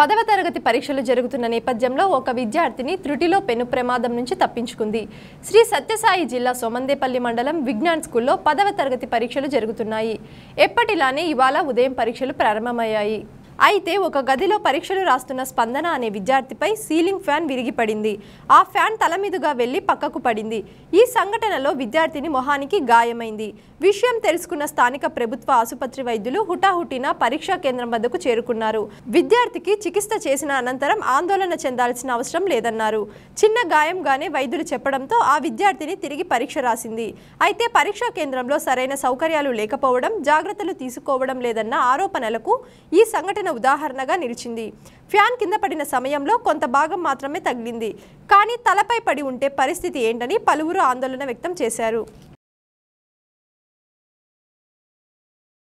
పదవ తరగతి పరీక్షలు జరుగుతున్న నేపథ్యంలో ఒక విద్యార్థిని త్రుటిలో పెను ప్రమాదం నుంచి తప్పించుకుంది శ్రీ సత్యసాయి జిల్లా సోమందేపల్లి మండలం విజ్ఞాన్ స్కూల్లో పదవ తరగతి పరీక్షలు జరుగుతున్నాయి ఎప్పటిలానే ఇవాళ ఉదయం పరీక్షలు ప్రారంభమయ్యాయి అయితే ఒక గదిలో పరీక్షలు రాస్తున్న స్పందన అనే విద్యార్థిపై సీలింగ్ ఫ్యాన్ విరిగిపడింది ఆ ఫ్యాన్ తల మీదుగా వెళ్లి పక్కకు పడింది ఈ సంఘటనలో విద్యార్థిని మొహానికి గాయమైంది విషయం తెలుసుకున్న స్థానిక ప్రభుత్వ ఆసుపత్రి వైద్యులు హుటాహుటిన పరీక్షా కేంద్రం వద్దకు చేరుకున్నారు విద్యార్థికి చికిత్స చేసిన అనంతరం ఆందోళన చెందాల్సిన అవసరం లేదన్నారు చిన్న గాయంగానే వైద్యులు చెప్పడంతో ఆ విద్యార్థిని తిరిగి పరీక్ష రాసింది అయితే పరీక్షా కేంద్రంలో సరైన సౌకర్యాలు లేకపోవడం జాగ్రత్తలు తీసుకోవడం లేదన్న ఆరోపణలకు ఈ సంఘటన నిరూపణ ఉదాహరణగా నిలిచింది ఫ్యాన్ కింద పడిన సమయంలో కొంత భాగం మాత్రమే తగిలింది కానీ తలపై పడి ఉంటే పరిస్థితి ఏంటని పలువురు ఆందోళన వ్యక్తం చేశారు